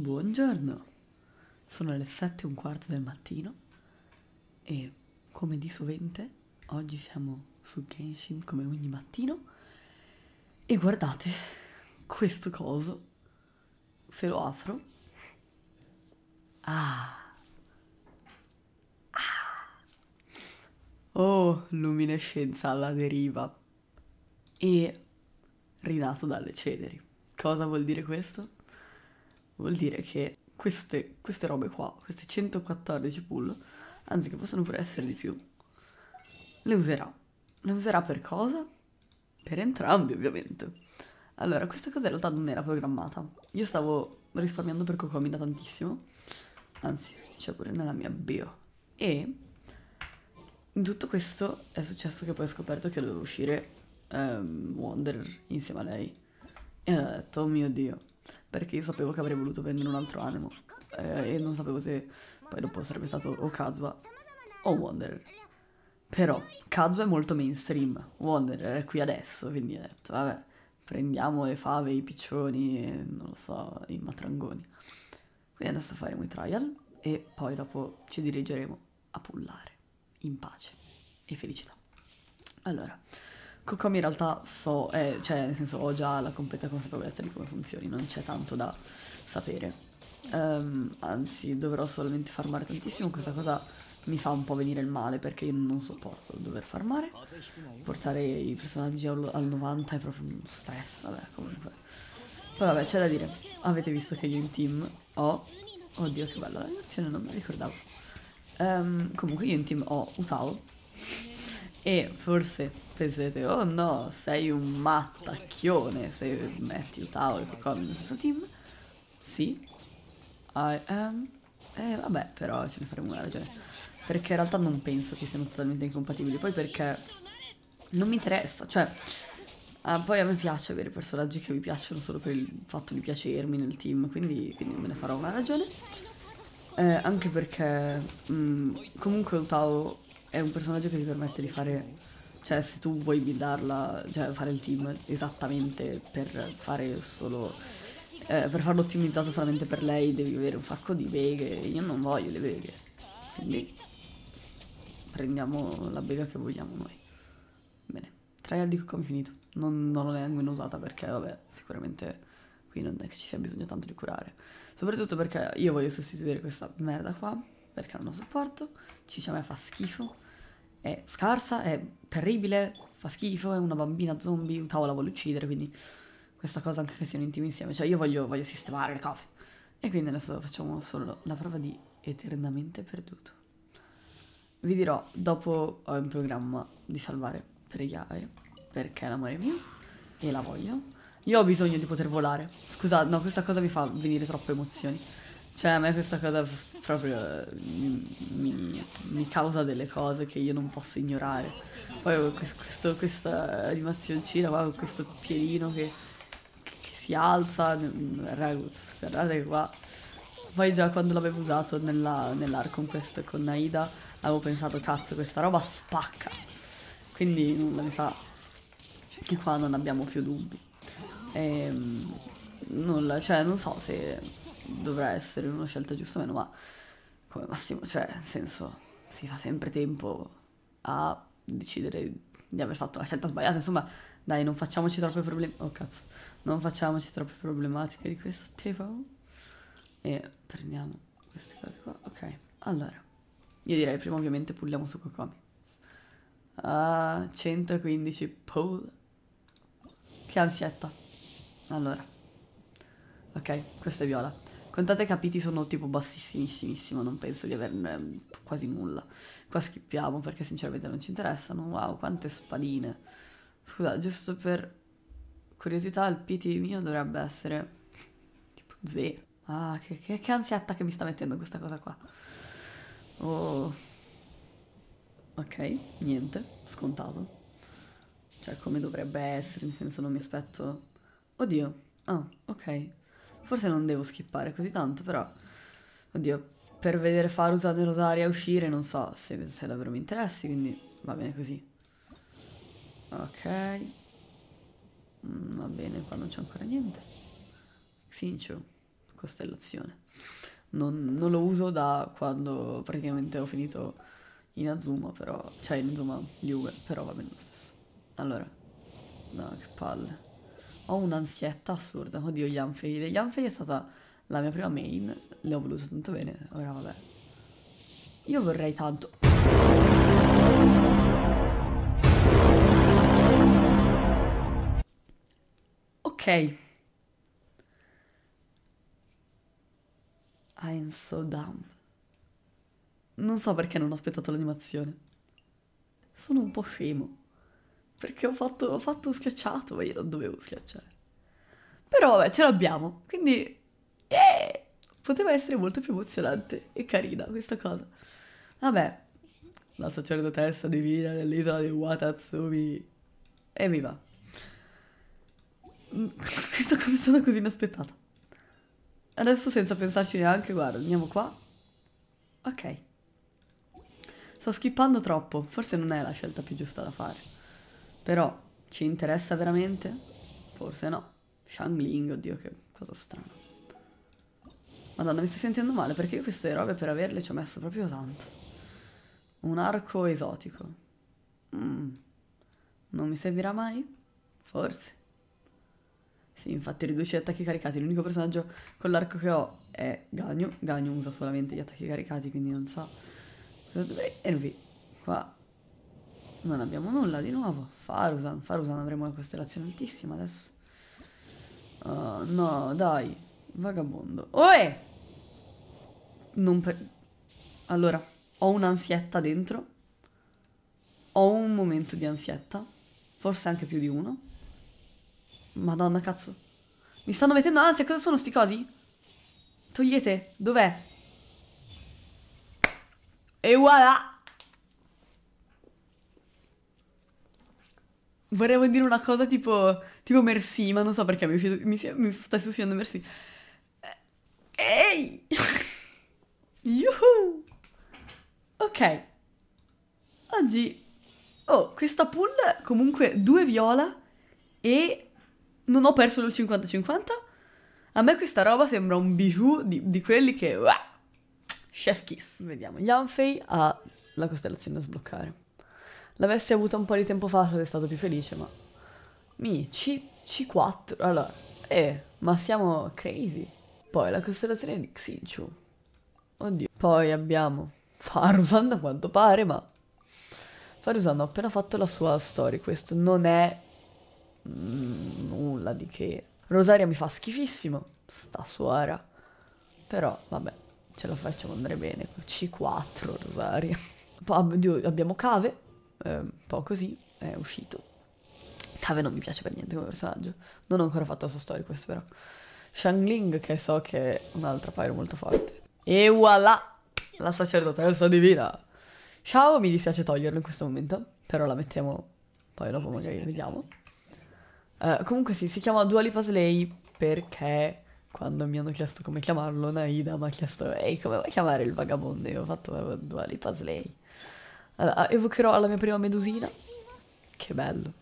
Buongiorno, sono le 7 e un quarto del mattino e come di sovente oggi siamo su Genshin come ogni mattino e guardate questo coso, se lo apro, ah, ah. oh luminescenza alla deriva e rinato dalle ceneri, cosa vuol dire questo? vuol dire che queste, queste robe qua, queste 114 pull, anzi che possono pure essere di più, le userà. Le userà per cosa? Per entrambi, ovviamente. Allora, questa cosa in realtà non era programmata. Io stavo risparmiando per Kokomi da tantissimo. Anzi, c'è pure nella mia bio. E in tutto questo è successo che poi ho scoperto che dovevo uscire um, Wonder insieme a lei. E ho detto, oh mio Dio, perché io sapevo che avrei voluto vendere un altro animo eh, e non sapevo se poi dopo sarebbe stato o Kazuha o Wanderer. Però Kazuha è molto mainstream, Wanderer è qui adesso, quindi ho detto vabbè, prendiamo le fave, i piccioni, e, non lo so, i matrangoni. Quindi adesso faremo i trial e poi dopo ci dirigeremo a pullare in pace e felicità. Allora, come in realtà so, eh, cioè nel senso ho già la completa consapevolezza di come funzioni, non c'è tanto da sapere. Um, anzi, dovrò solamente farmare tantissimo, questa cosa mi fa un po' venire il male perché io non sopporto dover farmare. Portare i personaggi al, al 90 è proprio uno stress, vabbè comunque. Poi vabbè, c'è da dire, avete visto che io in team ho... Oddio che bella l'animazione, non me la ricordavo. Um, comunque io in team ho Utao, e forse pensate, oh no, sei un mattacchione se metti il Tower con stesso team. Sì, I am... E eh, vabbè, però ce ne faremo una ragione. Perché in realtà non penso che siano totalmente incompatibili. Poi perché non mi interessa, cioè... Ah, poi a me piace avere personaggi che mi piacciono solo per il fatto di piacermi nel team, quindi, quindi me ne farò una ragione. Eh, anche perché mh, mm, comunque il Tao è un personaggio che ti permette di fare cioè se tu vuoi buildarla, cioè fare il team esattamente per fare solo eh, per farlo ottimizzato solamente per lei devi avere un sacco di beghe, io non voglio le beghe. Quindi prendiamo la bega che vogliamo noi. Bene, trial di come finito. Non, non l'ho neanche usata perché vabbè, sicuramente qui non è che ci sia bisogno tanto di curare. Soprattutto perché io voglio sostituire questa merda qua perché non lo sopporto. Cicciamea fa schifo, è scarsa, è terribile, fa schifo, è una bambina zombie, un tavolo la vuole uccidere, quindi questa cosa anche che siano intimi insieme, cioè io voglio, voglio sistemare le cose. E quindi adesso facciamo solo la prova di eternamente perduto. Vi dirò, dopo ho in programma di salvare per Yaya, perché è l'amore mio e la voglio. Io ho bisogno di poter volare. Scusate, no, questa cosa mi fa venire troppe emozioni. Cioè a me questa cosa proprio mi, mi, mi causa delle cose che io non posso ignorare. Poi questo, questa animazioncina qua questo piedino che, che si alza, ragazzi, guardate qua. Poi già quando l'avevo usato nella, nell'arco quest con Naida avevo pensato cazzo questa roba spacca. Quindi nulla mi sa che qua non abbiamo più dubbi. E, ehm, nulla, cioè non so se dovrà essere una scelta giusta o meno, ma come massimo, cioè, nel senso, si fa sempre tempo a decidere di aver fatto la scelta sbagliata, insomma, dai, non facciamoci troppe problematiche. Oh cazzo, non facciamoci troppe problematiche di questo tipo. E prendiamo queste cose qua. Ok, allora. Io direi prima ovviamente pulliamo su Kokomi. uh, 115 pull. Che ansietta. Allora. Ok, questa è viola. Contate capiti sono tipo bassissimissimo, non penso di averne ehm, quasi nulla. Qua schippiamo perché sinceramente non ci interessano. Wow, quante spadine. Scusa, giusto per curiosità, il PT mio dovrebbe essere tipo 0. Ah, che, che, che ansietta che mi sta mettendo questa cosa qua. Oh. Ok, niente, scontato. Cioè, come dovrebbe essere, nel senso non mi aspetto... Oddio. Ah, ok. Forse non devo skippare così tanto, però... Oddio, per vedere Farusa e Rosaria uscire non so se, se davvero mi interessi, quindi va bene così. Ok. Mm, va bene, qua non c'è ancora niente. Xincio, costellazione. Non, non, lo uso da quando praticamente ho finito in Azuma, però... Cioè in Azuma Liuwe, però va bene lo stesso. Allora... No, che palle ho un'ansietta assurda. Oddio, Yanfei. Yanfei è stata la mia prima main. Le ho voluto tanto bene. Ora vabbè. Io vorrei tanto... Ok. I'm so dumb. Non so perché non ho aspettato l'animazione. Sono un po' scemo. Perché ho fatto, ho fatto schiacciato, ma io non dovevo schiacciare. Però vabbè, ce l'abbiamo. Quindi, yeah! Poteva essere molto più emozionante e carina questa cosa. Vabbè, la sacerdotessa divina dell'isola di Watatsumi. E mi va. Mm, questa cosa è stata così inaspettata. Adesso senza pensarci neanche, guarda, andiamo qua. Ok. Sto skippando troppo, forse non è la scelta più giusta da fare. Però ci interessa veramente? Forse no. Shangling, oddio che cosa strana. Madonna, mi sto sentendo male perché io queste robe per averle ci ho messo proprio tanto. Un arco esotico. Mm. Non mi servirà mai? Forse. Sì, infatti riduce gli attacchi caricati. L'unico personaggio con l'arco che ho è Gagno. Gagno usa solamente gli attacchi caricati, quindi non so. Cosa dovrei... Envy. Qua non abbiamo nulla di nuovo. Farusan, Farusan avremo una costellazione altissima adesso. Uh, no, dai. Vagabondo. Oe! Non per... Allora, ho un'ansietta dentro. Ho un momento di ansietta. Forse anche più di uno. Madonna, cazzo. Mi stanno mettendo ansia. Cosa sono sti cosi? Togliete. Dov'è? E voilà! Vorremmo dire una cosa tipo, tipo Merci, ma non so perché mi, uscito, mi, mi stesse uscendo Merci. Ehi! Yuhu! Ok. Oggi... Oh, questa pool comunque due viola e non ho perso il 50-50. A me questa roba sembra un bijou di, di quelli che... Uah, chef Kiss. Vediamo, Yanfei ha la costellazione da sbloccare. L'avessi avuta un po' di tempo fa sarei stato più felice, ma... Mi, C, C4, allora... Eh, ma siamo crazy. Poi la costellazione di Xinchu. Oddio. Poi abbiamo Farusan a quanto pare, ma... Farusan ha appena fatto la sua story questo Non è... Mm, nulla di che. Rosaria mi fa schifissimo. Sta suora. Però, vabbè, ce la facciamo andare bene. C4 Rosaria. Poi abbiamo Cave, Ehm, un po' così, è uscito. Cave non mi piace per niente come personaggio, non ho ancora fatto la sua storia questo però. Shangling che so che è un'altra pyro molto forte. E voilà! La sacerdotessa divina! Ciao, mi dispiace toglierlo in questo momento, però la mettiamo poi dopo magari vediamo. Uh, comunque sì, si chiama Dualipa Slay perché quando mi hanno chiesto come chiamarlo, Naida mi ha chiesto, ehi, come vuoi chiamare il vagabondo? Io ho fatto Dualipa Slay. Eh, allora, ah, evocherò la mia prima medusina. Che bello.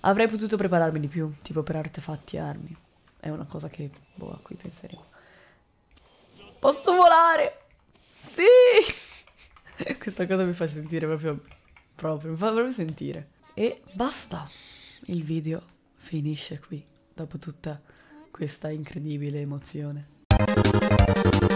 Avrei potuto prepararmi di più, tipo per artefatti e armi. È una cosa che, boh, a cui penseremo. Posso volare! Sì! Questa cosa mi fa sentire proprio, proprio, mi fa proprio sentire. E basta! Il video finisce qui, dopo tutta questa incredibile emozione.